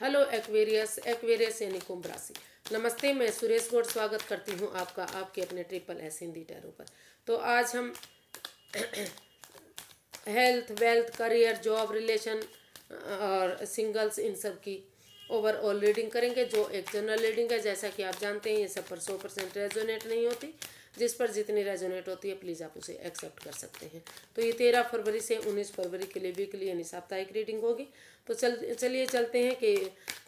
Hello Aquarius Aquarius यानी कुंभ राशि नमस्ते मैं सुरेश गौड़ स्वागत करती हूँ आपका आपके अपने ट्रिपल एस हिंदी टैरो पर तो आज हम health wealth career job relation और सिंगल्स इन सब की ओवरऑल रीडिंग करेंगे जो एक जनरल रीडिंग है जैसा कि आप जानते हैं ये सब पर सौ परसेंट रेजोनेट नहीं होती जिस पर जितनी रेजोनेट होती है प्लीज़ आप उसे एक्सेप्ट कर सकते हैं तो ये तेरह फरवरी से उन्नीस फरवरी के लिए वीकली यानी साप्ताहिक रीडिंग होगी तो चल चलिए चलते हैं कि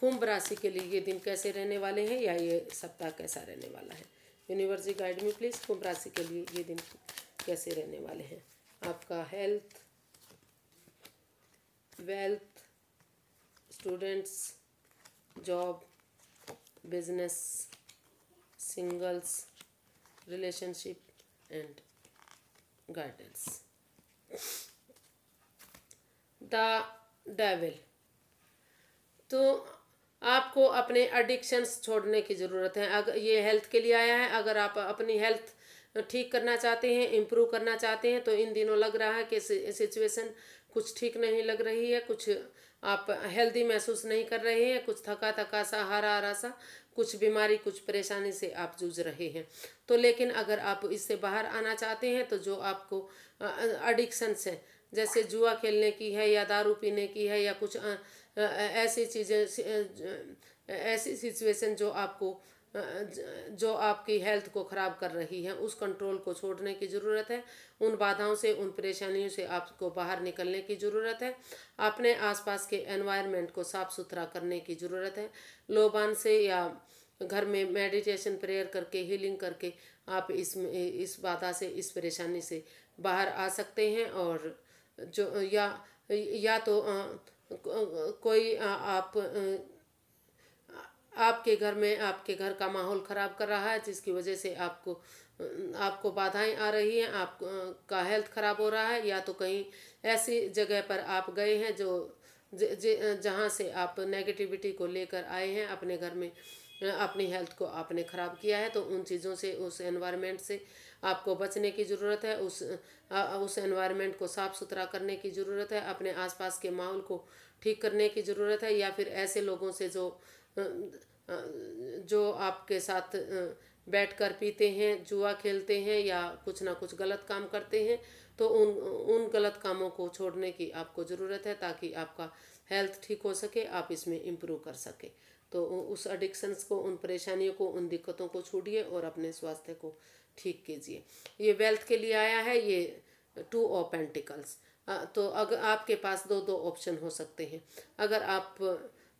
कुंभ राशि के लिए ये दिन कैसे रहने वाले हैं या ये सप्ताह कैसा रहने वाला है यूनिवर्सिटी गाइड में प्लीज़ कुंभ राशि के लिए ये दिन कैसे रहने वाले हैं आपका health wealth students job business singles relationship and gardens. The devil तो आपको अपने एडिक्शंस छोड़ने की ज़रूरत है अगर ये हेल्थ के लिए आया है अगर आप अपनी हेल्थ ठीक करना चाहते हैं इम्प्रूव करना चाहते हैं तो इन दिनों लग रहा है कि सिचुएशन कुछ ठीक नहीं लग रही है कुछ आप हेल्दी महसूस नहीं कर रहे हैं कुछ थका थका सा हरा हरा सा कुछ बीमारी कुछ परेशानी से आप जूझ रहे हैं तो लेकिन अगर आप इससे बाहर आना चाहते हैं तो जो आपको अडिक्शंस हैं जैसे जुआ खेलने की है या दारू पीने की है या कुछ ऐसी चीज़ें ऐसी सिचुएशन जो आपको जो आपकी हेल्थ को ख़राब कर रही है उस कंट्रोल को छोड़ने की ज़रूरत है उन बाधाओं से उन परेशानियों से आपको बाहर निकलने की ज़रूरत है अपने आसपास के एनवायरनमेंट को साफ़ सुथरा करने की ज़रूरत है लोबान से या घर में मेडिटेशन प्रेयर करके हीलिंग करके आप इस इस बाधा से इस परेशानी से बाहर आ सकते हैं और जो या या तो आ, को, कोई आ, आप आ, आपके घर में आपके घर का माहौल ख़राब कर रहा है जिसकी वजह से आपको आपको बाधाएं आ रही हैं आप का हेल्थ ख़राब हो रहा है या तो कहीं ऐसी जगह पर आप गए हैं जो जहाँ से आप नेगेटिविटी को लेकर आए हैं अपने घर में अपनी हेल्थ को आपने ख़राब किया है तो उन चीज़ों से उस एनवायरनमेंट से आपको बचने की ज़रूरत है उस आ, उस एनवायरनमेंट को साफ़ सुथरा करने की ज़रूरत है अपने आसपास के माहौल को ठीक करने की ज़रूरत है या फिर ऐसे लोगों से जो जो आपके साथ बैठकर पीते हैं जुआ खेलते हैं या कुछ ना कुछ गलत काम करते हैं तो उन उन गलत कामों को छोड़ने की आपको ज़रूरत है ताकि आपका हेल्थ ठीक हो सके आप इसमें इम्प्रूव कर सके तो उस एडिक्शंस को उन परेशानियों को उन दिक्कतों को छोड़िए और अपने स्वास्थ्य को ठीक कीजिए ये वेल्थ के लिए आया है ये टू ऑपेंटिकल्स तो अगर आपके पास दो दो ऑप्शन हो सकते हैं अगर आप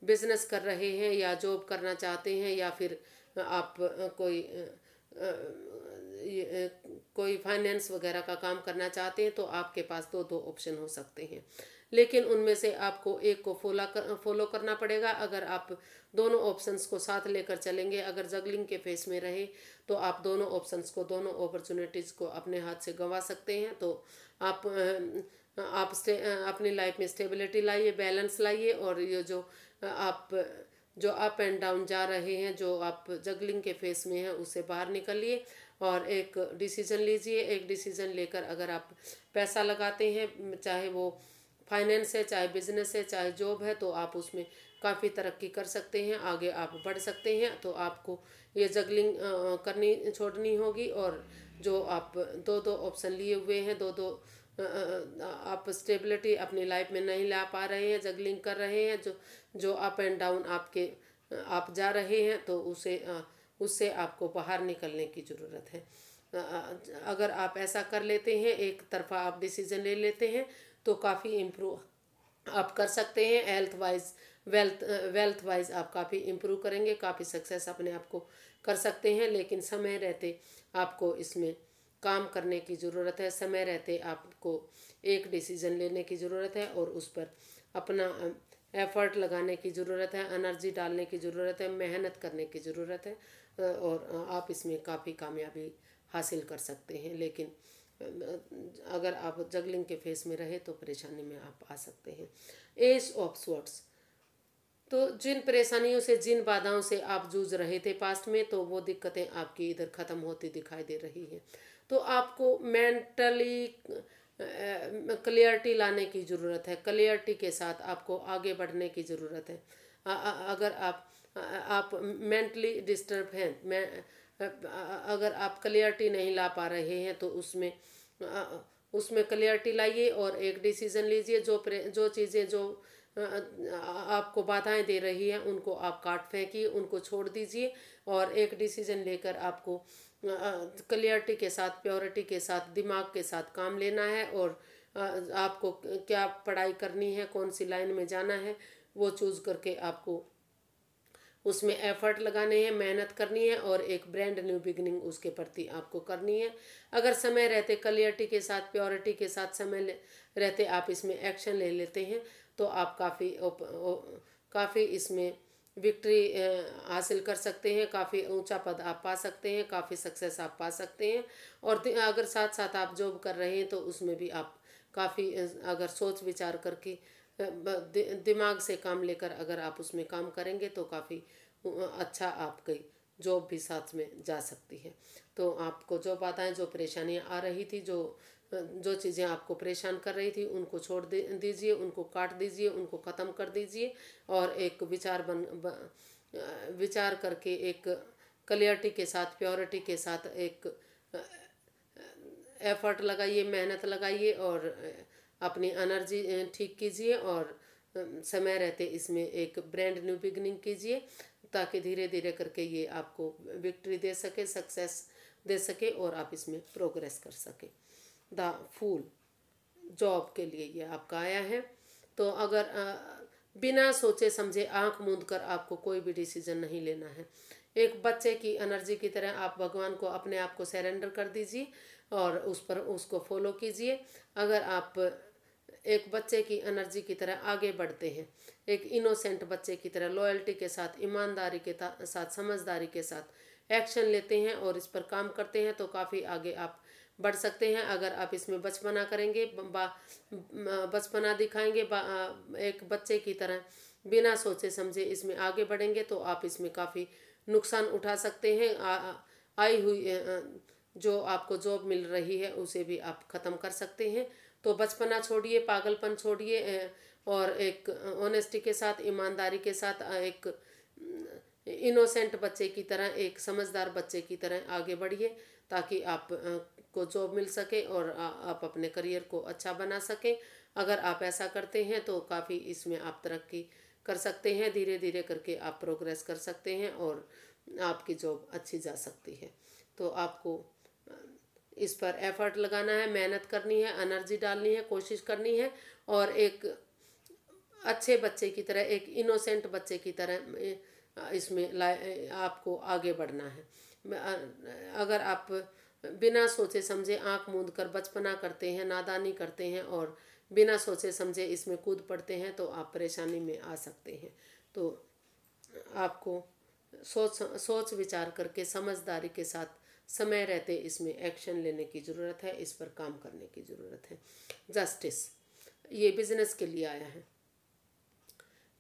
बिजनेस कर रहे हैं या जॉब करना चाहते हैं या फिर आप कोई कोई फाइनेंस वगैरह का काम करना चाहते हैं तो आपके पास दो दो ऑप्शन हो सकते हैं लेकिन उनमें से आपको एक को फोला कर फॉलो करना पड़ेगा अगर आप दोनों ऑप्शंस को साथ लेकर चलेंगे अगर जगलिंग के फेस में रहे तो आप दोनों ऑप्शंस को दोनों अपॉर्चुनिटीज़ को अपने हाथ से गंवा सकते हैं तो आप आप अपनी लाइफ में स्टेबिलिटी लाइए बैलेंस लाइए और ये जो आप जो अप एंड डाउन जा रहे हैं जो आप जगलिंग के फेस में हैं उससे बाहर निकलिए और एक डिसीजन लीजिए एक डिसीजन लेकर अगर आप पैसा लगाते हैं चाहे वो फाइनेंस है चाहे बिजनेस है चाहे जॉब है तो आप उसमें काफ़ी तरक्की कर सकते हैं आगे आप बढ़ सकते हैं तो आपको ये जगलिंग करनी छोड़नी होगी और जो आप दो दो ऑप्शन लिए हुए हैं दो दो आप स्टेबिलिटी अपनी लाइफ में नहीं ला पा रहे हैं जगलिंग कर रहे हैं जो जो अप एंड डाउन आपके आप जा रहे हैं तो उसे उससे आपको बाहर निकलने की ज़रूरत है अगर आप ऐसा कर लेते हैं एक तरफा आप डिसीजन ले लेते हैं तो काफ़ी इम्प्रूव आप कर सकते हैं health wise wealth wealth wise आप काफ़ी इम्प्रूव करेंगे काफ़ी सक्सेस अपने आप को कर सकते हैं लेकिन समय रहते आपको इसमें काम करने की ज़रूरत है समय रहते आपको एक डिसीज़न लेने की ज़रूरत है और उस पर अपना एफर्ट लगाने की ज़रूरत है एनर्जी डालने की ज़रूरत है मेहनत करने की ज़रूरत है और आप इसमें काफ़ी कामयाबी हासिल कर सकते हैं लेकिन अगर आप जगलिंग के फेस में रहे तो परेशानी में आप आ सकते हैं एस ऑफ स्वर्ट्स तो जिन परेशानियों से जिन बाधाओं से आप जूझ रहे थे पास्ट में तो वो दिक्कतें आपकी इधर ख़त्म होती दिखाई दे रही हैं तो आपको मेंटली क्लियरिटी लाने की ज़रूरत है क्लियरिटी के साथ आपको आगे बढ़ने की ज़रूरत है अगर आप आप मेंटली डिस्टर्ब हैं मैं अगर आप क्लियरिटी नहीं ला पा रहे हैं तो उसमें उसमें क्लियरिटी लाइए और एक डिसीज़न लीजिए जो जो चीज़ें जो आपको बाधाएं दे रही हैं उनको आप काट फेंकिए उनको छोड़ दीजिए और एक डिसीज़न लेकर आपको क्लियरिटी के साथ प्योरिटी के साथ दिमाग के साथ काम लेना है और आपको क्या पढ़ाई करनी है कौन सी लाइन में जाना है वो चूज़ करके आपको उसमें एफर्ट लगाने हैं मेहनत करनी है और एक ब्रांड न्यू बिगनिंग उसके प्रति आपको करनी है अगर समय रहते क्लियरिटी के साथ प्योरिटी के साथ समय रहते आप इसमें एक्शन ले लेते हैं तो आप काफ़ी काफ़ी इसमें विक्ट्री हासिल कर सकते हैं काफ़ी ऊंचा पद आप पा सकते हैं काफ़ी सक्सेस आप पा सकते हैं और अगर साथ साथ आप जॉब कर रहे हैं तो उसमें भी आप काफ़ी अगर सोच विचार करके दिमाग से काम लेकर अगर आप उसमें काम करेंगे तो काफ़ी अच्छा आपकी जॉब भी साथ में जा सकती है तो आपको जो बाधाएं जो परेशानियाँ आ रही थी जो जो चीज़ें आपको परेशान कर रही थी उनको छोड़ दीजिए उनको काट दीजिए उनको ख़त्म कर दीजिए और एक विचार बन विचार करके एक क्लियरिटी के साथ प्योरिटी के साथ एक एफर्ट लगाइए मेहनत लगाइए और अपनी एनर्जी ठीक कीजिए और समय रहते इसमें एक ब्रांड न्यू बिगनिंग कीजिए ताकि धीरे धीरे करके ये आपको विक्ट्री दे सके सक्सेस दे सके और आप इसमें प्रोग्रेस कर सकें द फूल जॉब के लिए ये आपका आया है तो अगर बिना सोचे समझे आंख मूंद कर आपको कोई भी डिसीजन नहीं लेना है एक बच्चे की एनर्जी की तरह आप भगवान को अपने आप को सरेंडर कर दीजिए और उस पर उसको फॉलो कीजिए अगर आप एक बच्चे की एनर्जी की तरह आगे बढ़ते हैं एक इनोसेंट बच्चे की तरह लॉयल्टी के साथ ईमानदारी के साथ समझदारी के साथ एक्शन लेते हैं और इस पर काम करते हैं तो काफ़ी आगे आप बढ़ सकते हैं अगर आप इसमें बचपना करेंगे बचपना दिखाएंगे एक बच्चे की तरह बिना सोचे समझे इसमें आगे बढ़ेंगे तो आप इसमें काफ़ी नुकसान उठा सकते हैं आई हुई जो आपको जॉब मिल रही है उसे भी आप ख़त्म कर सकते हैं तो बचपना छोड़िए पागलपन छोड़िए और एक ऑनेस्टी के साथ ईमानदारी के साथ एक इनोसेंट बच्चे की तरह एक समझदार बच्चे की तरह आगे बढ़िए ताकि आप को जॉब मिल सके और आ, आप अपने करियर को अच्छा बना सकें अगर आप ऐसा करते हैं तो काफ़ी इसमें आप तरक्की कर सकते हैं धीरे धीरे करके आप प्रोग्रेस कर सकते हैं और आपकी जॉब अच्छी जा सकती है तो आपको इस पर एफर्ट लगाना है मेहनत करनी है एनर्जी डालनी है कोशिश करनी है और एक अच्छे बच्चे की तरह एक इनोसेंट बच्चे की तरह इसमें आपको आगे बढ़ना है अगर आप बिना सोचे समझे आंख मूंद कर बचपना करते हैं नादानी करते हैं और बिना सोचे समझे इसमें कूद पड़ते हैं तो आप परेशानी में आ सकते हैं तो आपको सोच सोच विचार करके समझदारी के साथ समय रहते इसमें एक्शन लेने की ज़रूरत है इस पर काम करने की ज़रूरत है जस्टिस ये बिजनेस के लिए आया है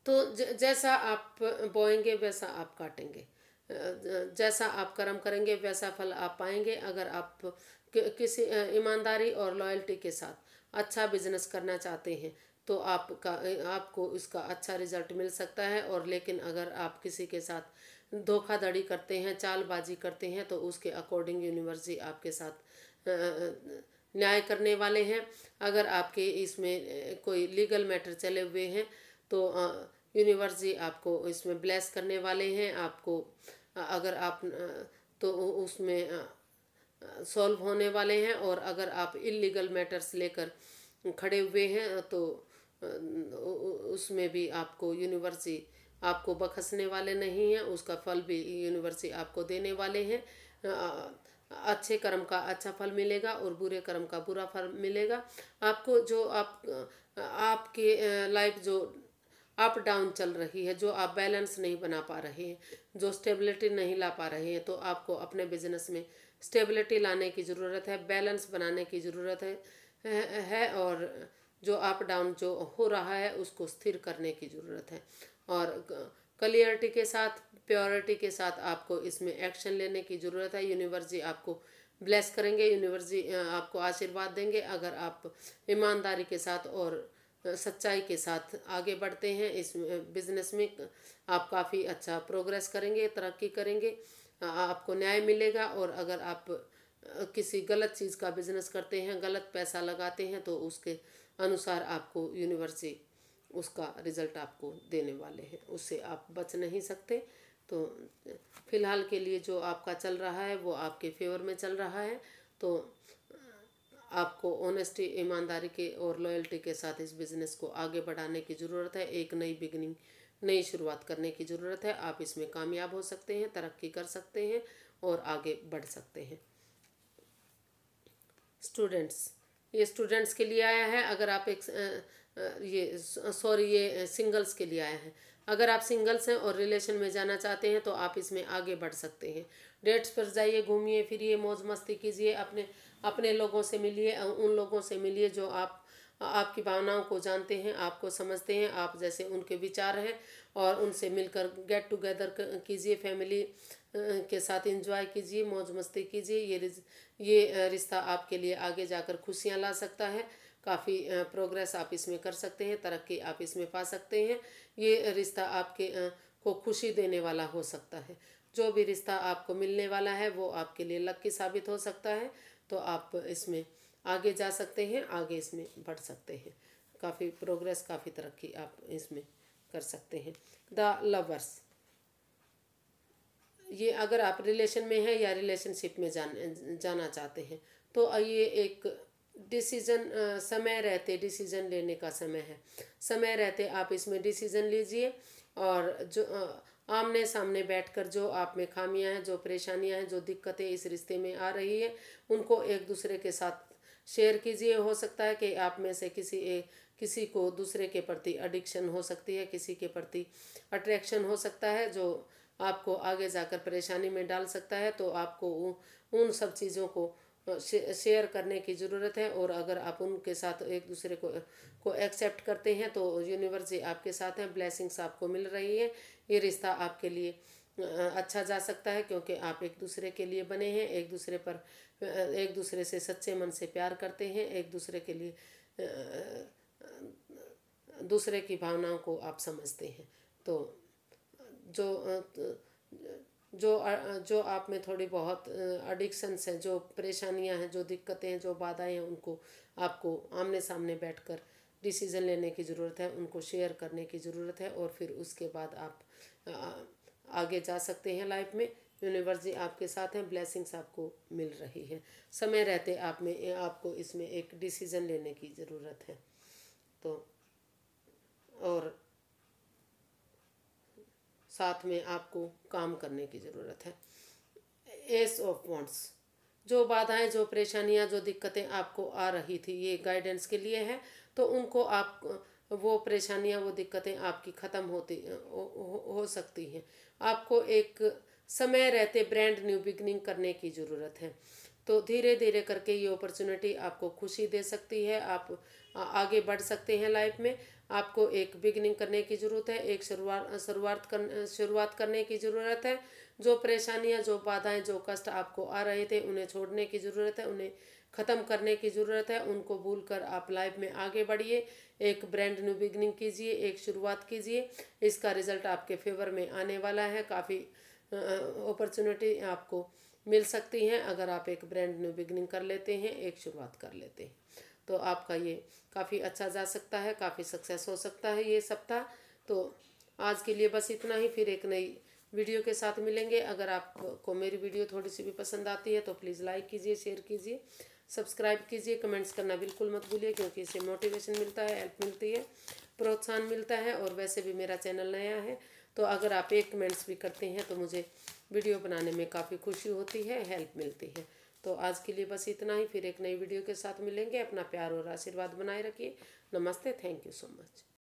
तो जैसा आप बोएंगे वैसा आप काटेंगे जैसा आप कर्म करेंगे वैसा फल आप पाएंगे अगर आप किसी ईमानदारी और लॉयल्टी के साथ अच्छा बिजनेस करना चाहते हैं तो आपका आपको इसका अच्छा रिजल्ट मिल सकता है और लेकिन अगर आप किसी के साथ धोखाधड़ी करते हैं चालबाजी करते हैं तो उसके अकॉर्डिंग यूनिवर्सिटी आपके साथ न्याय करने वाले हैं अगर आपके इसमें कोई लीगल मैटर चले हुए हैं तो यूनिवर्स ही आपको इसमें ब्लेस करने वाले हैं आपको अगर आप तो उसमें सॉल्व होने वाले हैं और अगर आप इलीगल मैटर्स लेकर खड़े हुए हैं तो उसमें भी आपको यूनिवर्सी आपको बखसने वाले नहीं हैं उसका फल भी यूनिवर्सी आपको देने वाले हैं अच्छे कर्म का अच्छा फल मिलेगा और बुरे कर्म का बुरा फल मिलेगा आपको जो आप आपके लाइफ जो अप डाउन चल रही है जो आप बैलेंस नहीं बना पा रहे हैं जो स्टेबिलिटी नहीं ला पा रहे हैं तो आपको अपने बिजनेस में स्टेबिलिटी लाने की ज़रूरत है बैलेंस बनाने की ज़रूरत है है और जो अप डाउन जो हो रहा है उसको स्थिर करने की ज़रूरत है और क्लियरिटी के साथ प्योरिटी के साथ आपको इसमें एक्शन लेने की ज़रूरत है यूनिवर्स जी आपको ब्लेस करेंगे यूनिवर्स जी आपको आशीर्वाद देंगे अगर आप ईमानदारी के साथ और सच्चाई के साथ आगे बढ़ते हैं इस बिज़नेस में आप काफ़ी अच्छा प्रोग्रेस करेंगे तरक्की करेंगे आपको न्याय मिलेगा और अगर आप किसी गलत चीज़ का बिजनेस करते हैं गलत पैसा लगाते हैं तो उसके अनुसार आपको यूनिवर्सिटी उसका रिज़ल्ट आपको देने वाले हैं उससे आप बच नहीं सकते तो फिलहाल के लिए जो आपका चल रहा है वो आपके फेवर में चल रहा है तो आपको ऑनेस्टी ईमानदारी के और लॉयल्टी के साथ इस बिज़नेस को आगे बढ़ाने की ज़रूरत है एक नई बिगनिंग नई शुरुआत करने की ज़रूरत है आप इसमें कामयाब हो सकते हैं तरक्की कर सकते हैं और आगे बढ़ सकते हैं स्टूडेंट्स ये स्टूडेंट्स के लिए आया है अगर आप एक आ, ये सॉरी ये सिंगल्स के लिए आया है अगर आप सिंगल्स हैं और रिलेशन में जाना चाहते हैं तो आप इसमें आगे बढ़ सकते हैं डेट्स पर जाइए घूमिए फिरिए मौज मस्ती कीजिए अपने अपने लोगों से मिलिए उन लोगों से मिलिए जो आप आपकी भावनाओं को जानते हैं आपको समझते हैं आप जैसे उनके विचार हैं और उनसे मिलकर गेट टुगेदर कीजिए फैमिली के साथ एंजॉय कीजिए मौज मस्ती कीजिए ये ये रिश्ता आपके लिए आगे जाकर खुशियाँ ला सकता है काफ़ी प्रोग्रेस आप इसमें कर सकते हैं तरक्की आप इसमें पा सकते हैं ये रिश्ता आपके को खुशी देने वाला हो सकता है जो भी रिश्ता आपको मिलने वाला है वो आपके लिए लक्की साबित हो सकता है तो आप इसमें आगे जा सकते हैं आगे इसमें बढ़ सकते हैं काफ़ी प्रोग्रेस काफ़ी तरक्की आप इसमें कर सकते हैं द लवर्स ये अगर आप रिलेशन में हैं या रिलेशनशिप में जान जाना चाहते हैं तो ये एक डिसीज़न समय रहते डिसीज़न लेने का समय है समय रहते आप इसमें डिसीज़न लीजिए और जो आमने सामने बैठकर जो आप में खामियां हैं जो परेशानियां हैं जो दिक्कतें इस रिश्ते में आ रही है उनको एक दूसरे के साथ शेयर कीजिए हो सकता है कि आप में से किसी एक किसी को दूसरे के प्रति एडिक्शन हो सकती है किसी के प्रति अट्रैक्शन हो सकता है जो आपको आगे जाकर परेशानी में डाल सकता है तो आपको उन सब चीज़ों को तो शेयर करने की ज़रूरत है और अगर आप उनके साथ एक दूसरे को को एक्सेप्ट करते हैं तो यूनिवर्स जी आपके साथ हैं ब्लेसिंग्स आपको मिल रही है ये रिश्ता आपके लिए अच्छा जा सकता है क्योंकि आप एक दूसरे के लिए बने हैं एक दूसरे पर एक दूसरे से सच्चे मन से प्यार करते हैं एक दूसरे के लिए दूसरे की भावनाओं को आप समझते हैं तो जो जो जो आप में थोड़ी बहुत अडिक्शंस हैं जो परेशानियां हैं जो दिक्कतें हैं जो बाधाएं हैं उनको आपको आमने सामने बैठकर डिसीज़न लेने की ज़रूरत है उनको शेयर करने की ज़रूरत है और फिर उसके बाद आप आगे जा सकते हैं लाइफ में यूनिवर्स जी आपके साथ हैं ब्लेसिंग्स आपको मिल रही है समय रहते आप में आपको इसमें एक डिसीज़न लेने की ज़रूरत है तो और साथ में आपको काम करने की ज़रूरत है एस ऑफ वॉन्ट्स जो बाधाएं जो परेशानियां जो दिक्कतें आपको आ रही थी ये गाइडेंस के लिए हैं तो उनको आप वो परेशानियां वो दिक्कतें आपकी ख़त्म होती हो, हो सकती हैं आपको एक समय रहते ब्रांड न्यू बिगनिंग करने की ज़रूरत है तो धीरे धीरे करके ये अपॉर्चुनिटी आपको खुशी दे सकती है आप आगे बढ़ सकते हैं लाइफ में आपको एक बिगनिंग करने की ज़रूरत है एक शुरुआत शुरुआत कर शुरुआत करने की ज़रूरत है जो परेशानियाँ जो बाधाएं जो कष्ट आपको आ रहे थे उन्हें छोड़ने की ज़रूरत है उन्हें ख़त्म करने की ज़रूरत है उनको भूल कर आप लाइफ में आगे बढ़िए एक ब्रांड न्यू बिगनिंग कीजिए एक शुरुआत कीजिए इसका रिज़ल्ट आपके फेवर में आने वाला है काफ़ी अपॉर्चुनिटी आपको मिल सकती हैं अगर आप एक ब्रांड न्यू बिगनिंग कर लेते हैं एक शुरुआत कर लेते हैं तो आपका ये काफ़ी अच्छा जा सकता है काफ़ी सक्सेस हो सकता है ये सप्ताह तो आज के लिए बस इतना ही फिर एक नई वीडियो के साथ मिलेंगे अगर आपको मेरी वीडियो थोड़ी सी भी पसंद आती है तो प्लीज़ लाइक कीजिए शेयर कीजिए सब्सक्राइब कीजिए कमेंट्स करना बिल्कुल मत भूलिए क्योंकि इससे मोटिवेशन मिलता है हेल्प मिलती है प्रोत्साहन मिलता है और वैसे भी मेरा चैनल नया है तो अगर आप एक कमेंट्स भी करते हैं तो मुझे वीडियो बनाने में काफ़ी खुशी होती है हेल्प मिलती है तो आज के लिए बस इतना ही फिर एक नई वीडियो के साथ मिलेंगे अपना प्यार और आशीर्वाद बनाए रखिए नमस्ते थैंक यू सो मच